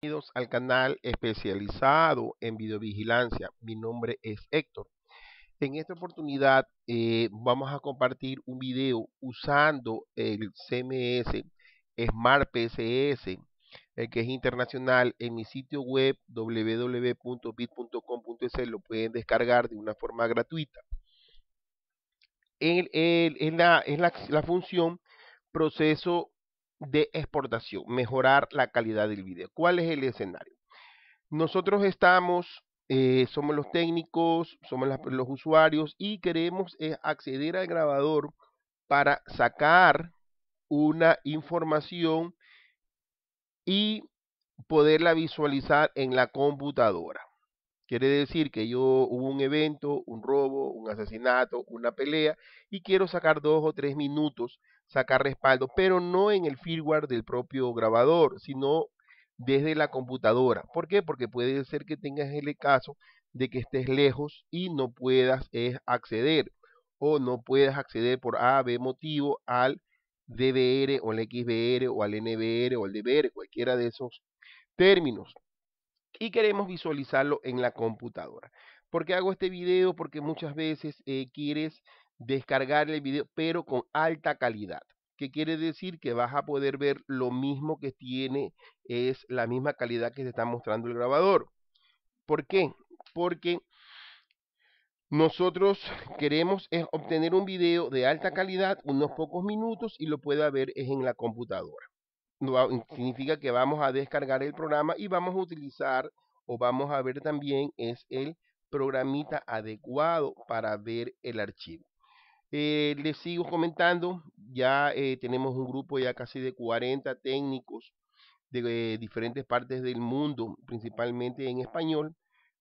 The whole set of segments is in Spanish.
Bienvenidos al canal especializado en videovigilancia. Mi nombre es Héctor. En esta oportunidad eh, vamos a compartir un video usando el CMS Smart PCS, el eh, que es internacional en mi sitio web www.bit.com.es lo pueden descargar de una forma gratuita. En, la función proceso de exportación, mejorar la calidad del video. ¿Cuál es el escenario? Nosotros estamos, eh, somos los técnicos, somos los usuarios y queremos eh, acceder al grabador para sacar una información y poderla visualizar en la computadora. Quiere decir que yo hubo un evento, un robo, un asesinato, una pelea y quiero sacar dos o tres minutos sacar respaldo, pero no en el firmware del propio grabador, sino desde la computadora. ¿Por qué? Porque puede ser que tengas el caso de que estés lejos y no puedas eh, acceder o no puedas acceder por A, B motivo al DBR o al XBR o al NBR o al DBR, cualquiera de esos términos. Y queremos visualizarlo en la computadora. ¿Por qué hago este video? Porque muchas veces eh, quieres descargar el video, pero con alta calidad. ¿Qué quiere decir? Que vas a poder ver lo mismo que tiene, es la misma calidad que te está mostrando el grabador. ¿Por qué? Porque nosotros queremos es obtener un video de alta calidad, unos pocos minutos, y lo pueda ver es en la computadora. significa que vamos a descargar el programa y vamos a utilizar o vamos a ver también es el programita adecuado para ver el archivo. Eh, les sigo comentando, ya eh, tenemos un grupo ya casi de 40 técnicos de, diferentes partes del mundo, principalmente en español,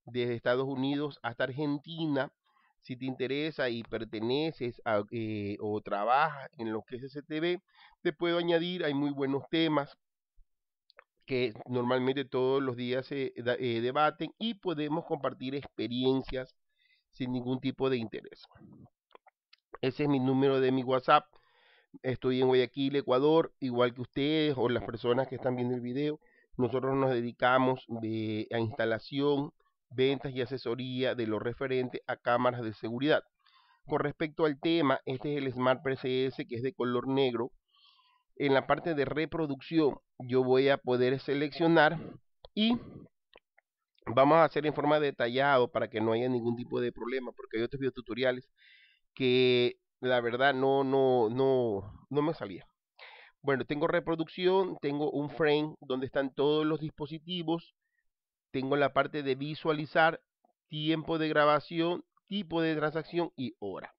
desde Estados Unidos hasta Argentina. Si te interesa y perteneces eh, o trabajas en lo que es STV, te puedo añadir, hay muy buenos temas que normalmente todos los días se debaten y podemos compartir experiencias sin ningún tipo de interés. Ese es mi número de mi WhatsApp. Estoy en Guayaquil, Ecuador, igual que ustedes o las personas que están viendo el video. Nosotros nos dedicamos eh, a instalación, ventas y asesoría de lo referente a cámaras de seguridad. Con respecto al tema, este es el Smart PCS que es de color negro. En la parte de reproducción yo voy a poder seleccionar y vamos a hacer en forma detallado para que no haya ningún tipo de problema porque hay otros tutoriales que la verdad no, no, no, no me salía. Bueno, tengo reproducción, tengo un frame donde están todos los dispositivos, tengo la parte de visualizar, tiempo de grabación, tipo de transacción y hora.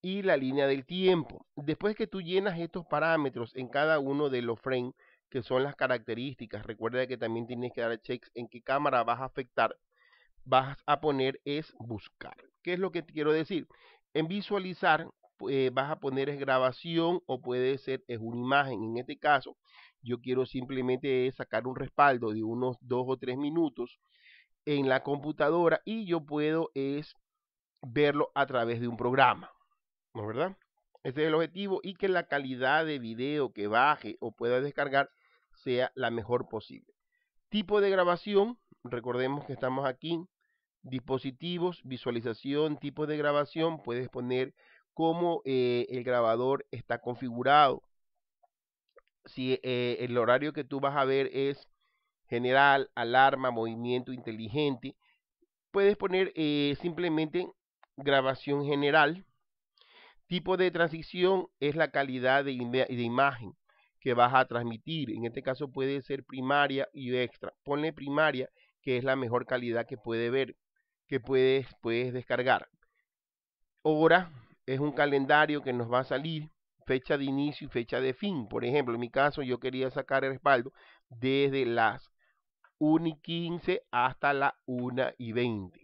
Y la línea del tiempo. Después que tú llenas estos parámetros en cada uno de los frames, que son las características, recuerda que también tienes que dar checks en qué cámara vas a afectar, vas a poner es buscar. ¿Qué es lo que quiero decir? En visualizar eh, vas a poner es grabación o puede ser es una imagen. En este caso, yo quiero simplemente sacar un respaldo de unos dos o tres minutos en la computadora y yo puedo es verlo a través de un programa, ¿no es verdad? Ese es el objetivo y que la calidad de video que baje o pueda descargar sea la mejor posible. Tipo de grabación, recordemos que estamos aquí dispositivos, visualización, tipo de grabación, puedes poner cómo eh, el grabador está configurado. Si eh, el horario que tú vas a ver es general, alarma, movimiento inteligente, puedes poner eh, simplemente grabación general. Tipo de transición es la calidad de, de imagen que vas a transmitir. En este caso puede ser primaria y extra. Ponle primaria, que es la mejor calidad que puede ver que puedes, puedes descargar. ahora es un calendario que nos va a salir fecha de inicio y fecha de fin. Por ejemplo, en mi caso yo quería sacar el respaldo desde las 1 y 15 hasta la 1 y 20.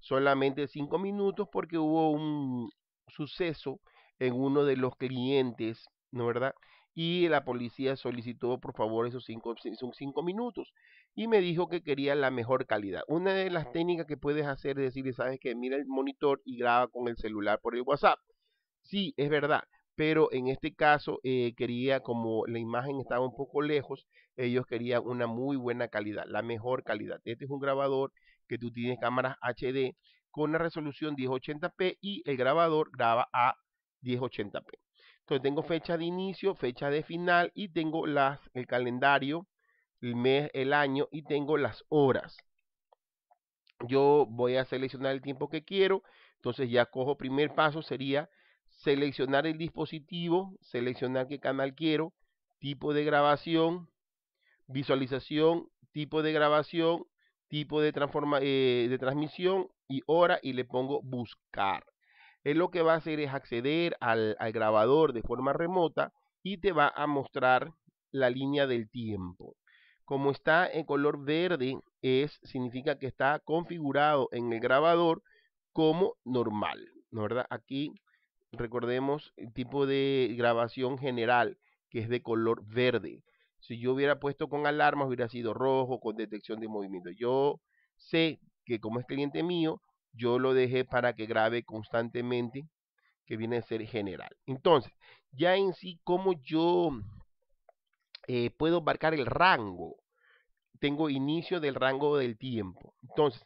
Solamente 5 minutos porque hubo un suceso en uno de los clientes, ¿no verdad? Y la policía solicitó por favor esos 5 cinco minutos y me dijo que quería la mejor calidad. Una de las técnicas que puedes hacer es decirle, sabes que mira el monitor y graba con el celular por el WhatsApp. Sí, es verdad, pero en este caso eh, quería, como la imagen estaba un poco lejos, ellos querían una muy buena calidad, la mejor calidad. Este es un grabador que tú tienes cámaras HD con una resolución 1080p y el grabador graba a 1080p. Entonces tengo fecha de inicio, fecha de final y tengo las, el calendario el mes, el año y tengo las horas. Yo voy a seleccionar el tiempo que quiero. Entonces ya cojo primer paso sería seleccionar el dispositivo, seleccionar qué canal quiero, tipo de grabación, visualización, tipo de grabación, tipo de, transforma, eh, de transmisión y hora y le pongo buscar. Él lo que va a hacer es acceder al grabador de forma remota y te va a mostrar la línea del tiempo como está en color verde, es, significa que está configurado en el grabador como normal, verdad? Aquí recordemos el tipo de grabación general, que es de color verde. Si yo hubiera puesto con alarma hubiera sido rojo, con detección de movimiento. Yo sé que como es cliente mío, yo lo dejé para que grabe constantemente, que viene a ser general. Entonces, ya en sí, como yo eh, puedo marcar el rango. Tengo inicio del rango del tiempo. Entonces,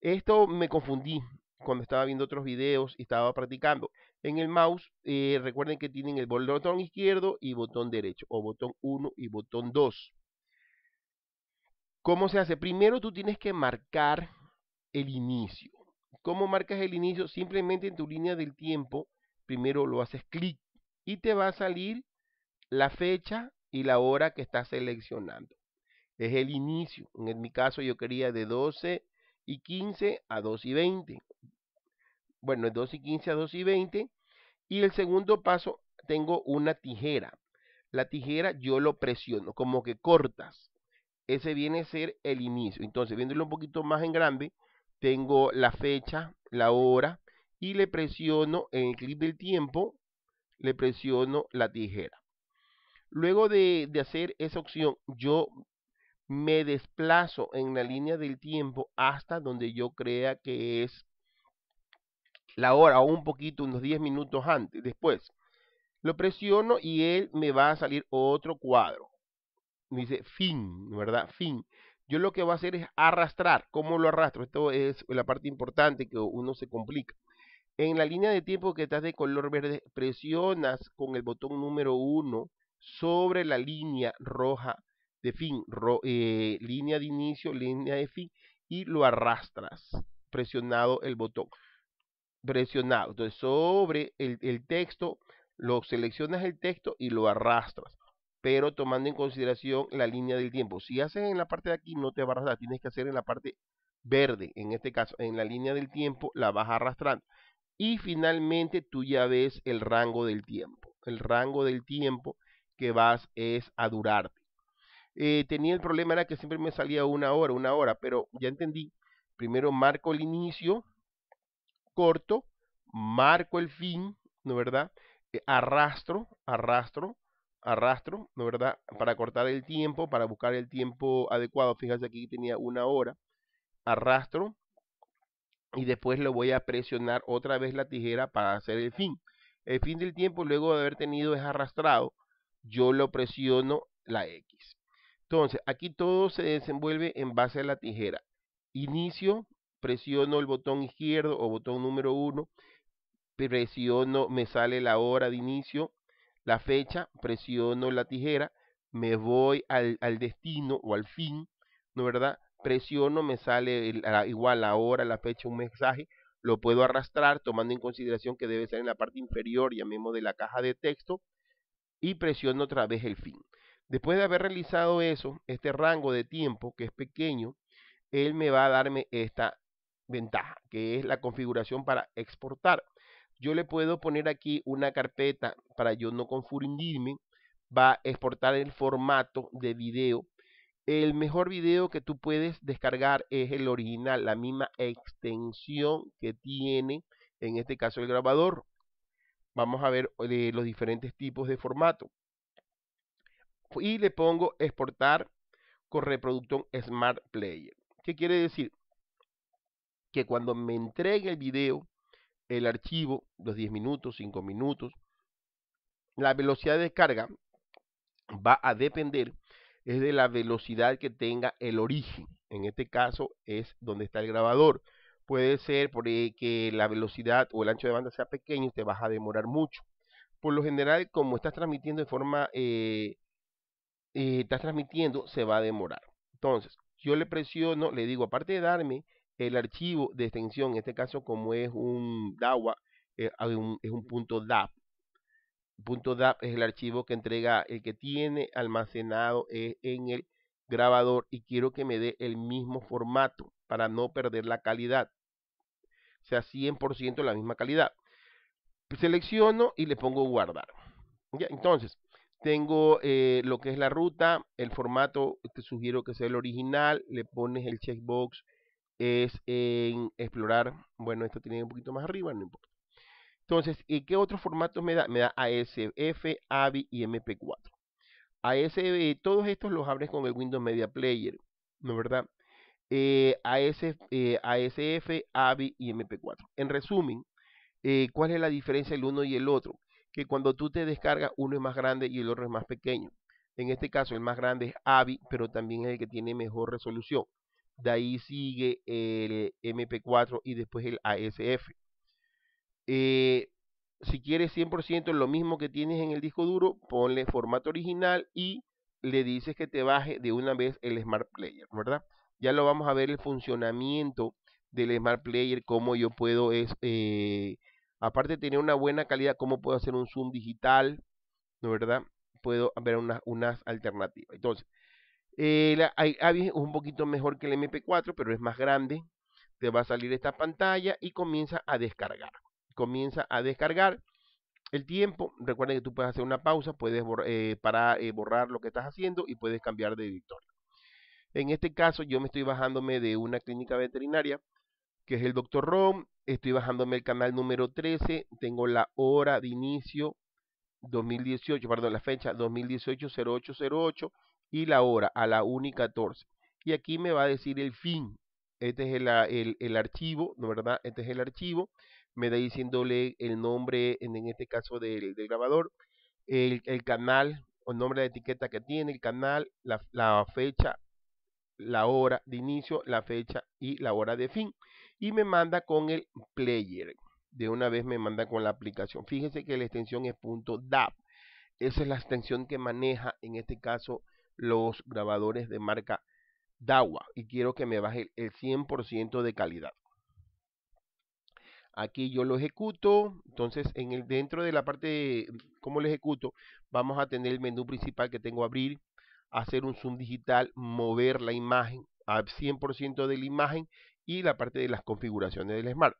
esto me confundí cuando estaba viendo otros videos y estaba practicando. En el mouse, eh, recuerden que tienen el botón izquierdo y botón derecho, o botón 1 y botón 2. ¿Cómo se hace? Primero tú tienes que marcar el inicio. ¿Cómo marcas el inicio? Simplemente en tu línea del tiempo, primero lo haces clic y te va a salir la fecha y la hora que está seleccionando. Es el inicio. En mi caso yo quería de 12 y 15 a 2 y 20. Bueno, de 2 y 15 a 2 y 20. Y el segundo paso, tengo una tijera. La tijera yo lo presiono, como que cortas. Ese viene a ser el inicio. Entonces, viéndolo un poquito más en grande, tengo la fecha, la hora, y le presiono en el clip del tiempo, le presiono la tijera. Luego de, hacer esa opción, yo me desplazo en la línea del tiempo hasta donde yo crea que es la hora o un poquito, unos 10 minutos antes, después. Lo presiono y él me va a salir otro cuadro. Me dice fin, ¿verdad? Fin. Yo lo que voy a hacer es arrastrar. ¿Cómo lo arrastro? Esto es la parte importante que uno se complica. En la línea de tiempo que estás de color verde, presionas con el botón número 1 sobre la línea roja de fin, eh, línea de inicio, línea de fin, y lo arrastras presionado el botón. Presionado. Entonces, sobre el, el texto, lo seleccionas el texto y lo arrastras pero tomando en consideración la línea del tiempo. Si haces en la parte de aquí, no te va a arrastrar, tienes que hacer en la parte verde, en este caso, en la línea del tiempo, la vas arrastrando. Y finalmente tú ya ves el rango del tiempo. El rango del tiempo que vas es a durarte. Eh, tenía el problema era que siempre me salía una hora, una hora, pero ya entendí. Primero marco el inicio corto, marco el fin, ¿no verdad? Eh, arrastro, arrastro, arrastro, ¿no verdad? Para cortar el tiempo, para buscar el tiempo adecuado. fíjate aquí tenía una hora. Arrastro, y después lo voy a presionar otra vez la tijera para hacer el fin. El fin del tiempo luego de haber tenido es arrastrado yo lo presiono la X. Entonces, aquí todo se desenvuelve en base a la tijera. Inicio, presiono el botón izquierdo o botón número 1, presiono, me sale la hora de inicio, la fecha, presiono la tijera, me voy al, destino o al fin, ¿no verdad? Presiono, me sale igual la hora, la fecha, un mensaje, lo puedo arrastrar tomando en consideración que debe ser en la parte inferior, ya mismo de la caja de texto, y presiono otra vez el fin. Después de haber realizado eso, este rango de tiempo que es pequeño, él me va a darme esta ventaja, que es la configuración para exportar. Yo le puedo poner aquí una carpeta para yo no confundirme. Va a exportar el formato de video. El mejor video que tú puedes descargar es el original, la misma extensión que tiene, en este caso el grabador. Vamos a ver los diferentes tipos de formato. Y le pongo exportar con reproductor Smart Player. ¿Qué quiere decir? Que cuando me entregue el video, el archivo, los 10 minutos, 5 minutos, la velocidad de descarga va a depender es de la velocidad que tenga el origen. En este caso es donde está el grabador puede ser eh, que la velocidad o el ancho de banda sea pequeño, y te vas a demorar mucho. Por lo general, como estás transmitiendo de forma, eh, eh, estás transmitiendo, se va a demorar. Entonces, yo le presiono, le digo, aparte de darme el archivo de extensión, en este caso como es un DAWA, es un punto DAP. Punto .dap es el archivo que entrega el que tiene almacenado en el grabador y quiero que me dé el mismo formato para no perder la calidad sea 100% la misma calidad. Selecciono y le pongo guardar. ¿Ya? Entonces, tengo eh, lo que es la ruta, el formato, te sugiero que sea el original, le pones el checkbox, es en explorar, bueno, esto tiene un poquito más arriba, no importa. Entonces, ¿y qué otros formatos me da? Me da ASF, AVI y MP4. ASF, todos estos los abres con el Windows Media Player, ¿no es verdad? AS, ASF, AVI y MP4. En resumen, eh, ¿cuál es la diferencia el uno y el otro? Que cuando tú te descargas, uno es más grande y el otro es más pequeño. En este caso, el más grande es AVI, pero también es el que tiene mejor resolución. De ahí sigue el MP4 y después el ASF. Eh, si quieres 100% lo mismo que tienes en el disco duro, ponle formato original y le dices que te baje de una vez el Smart Player, ¿verdad? ya lo vamos a ver el funcionamiento del Smart Player, cómo yo puedo, es, eh, aparte de tener una buena calidad, cómo puedo hacer un zoom digital, ¿no verdad? Puedo ver unas, alternativas. Entonces, eh, la es un poquito mejor que el MP4, pero es más grande. Te va a salir esta pantalla y comienza a descargar. Comienza a descargar el tiempo. Recuerda que tú puedes hacer una pausa, puedes borrar, eh, eh, borrar lo que estás haciendo y puedes cambiar de directorio. En este caso yo me estoy bajándome de una clínica veterinaria, que es el Dr. Rom, estoy bajándome el canal número 13, tengo la hora de inicio 2018, perdón, la fecha 2018-0808 y la hora a la 1 y 14. Y aquí me va a decir el fin. Este es el, archivo, ¿no verdad? Este es el archivo. Me da diciéndole el nombre, en, este caso del, grabador, el, canal o nombre de etiqueta que tiene, el canal, la, la fecha la hora de inicio, la fecha y la hora de fin. Y me manda con el player. De una vez me manda con la aplicación. Fíjense que la extensión es .dab. Esa es la extensión que maneja en este caso los grabadores de marca DAWA. Y quiero que me baje el 100% de calidad. Aquí yo lo ejecuto. Entonces, en el, dentro de la parte como cómo lo ejecuto, vamos a tener el menú principal que tengo abrir, hacer un zoom digital, mover la imagen al 100% de la imagen y la parte de las configuraciones del Smart.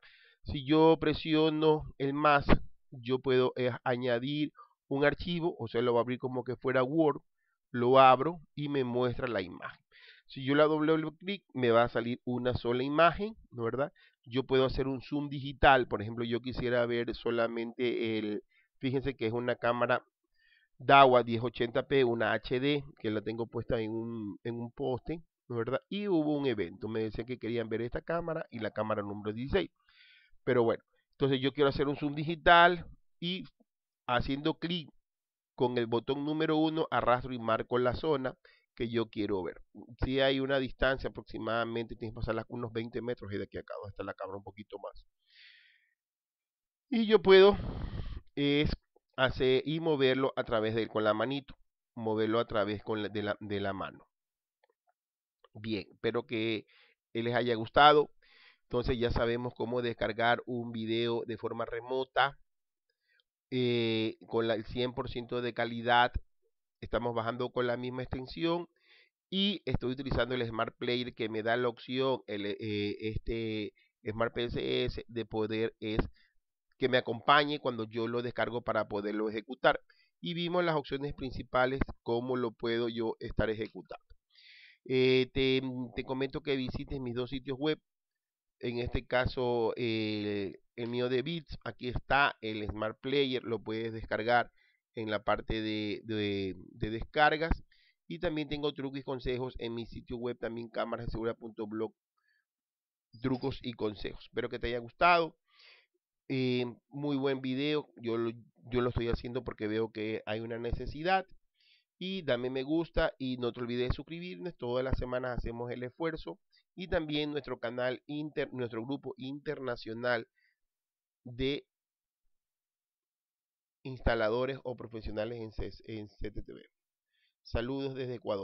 Si yo presiono el más, yo puedo eh, añadir un archivo, o sea, lo va a abrir como que fuera Word, lo abro y me muestra la imagen. Si yo la doble clic, me va a salir una sola imagen, ¿no verdad? Yo puedo hacer un zoom digital, por ejemplo, yo quisiera ver solamente el, fíjense que es una cámara DAWA 1080p, una HD, que la tengo puesta en un, en un poste, verdad? Y hubo un evento, me decían que querían ver esta cámara y la cámara número 16. Pero bueno, entonces yo quiero hacer un zoom digital y haciendo clic con el botón número 1 arrastro y marco la zona que yo quiero ver. Si hay una distancia aproximadamente, tienes que pasar unos 20 metros y de aquí a acá, hasta la cámara un poquito más. Y yo puedo es y moverlo a través de con la manito, moverlo a través con de, la, mano. Bien, espero que les haya gustado. Entonces ya sabemos cómo descargar un video de forma remota eh, con el 100% de calidad. Estamos bajando con la misma extensión y estoy utilizando el Smart Player que me da la opción, el, eh, este Smart PSS, de poder es que me acompañe cuando yo lo descargo para poderlo ejecutar. Y vimos las opciones principales, cómo lo puedo yo estar ejecutando. Eh, mm, te, comento que visites mis dos sitios web. En este caso, el mío de Bits. Aquí está el Smart Player. Lo puedes descargar en la parte de, de, descargas. Y también tengo trucos y consejos en mi sitio web, también blog Trucos y consejos. Espero que te haya gustado. Eh, muy buen video. Yo lo, yo lo estoy haciendo porque veo que hay una necesidad. Y dame me gusta y no te olvides de suscribirnos. Todas las semanas hacemos el esfuerzo. Y también nuestro canal, inter, nuestro grupo internacional de instaladores o profesionales en, en CTTV. Saludos desde Ecuador.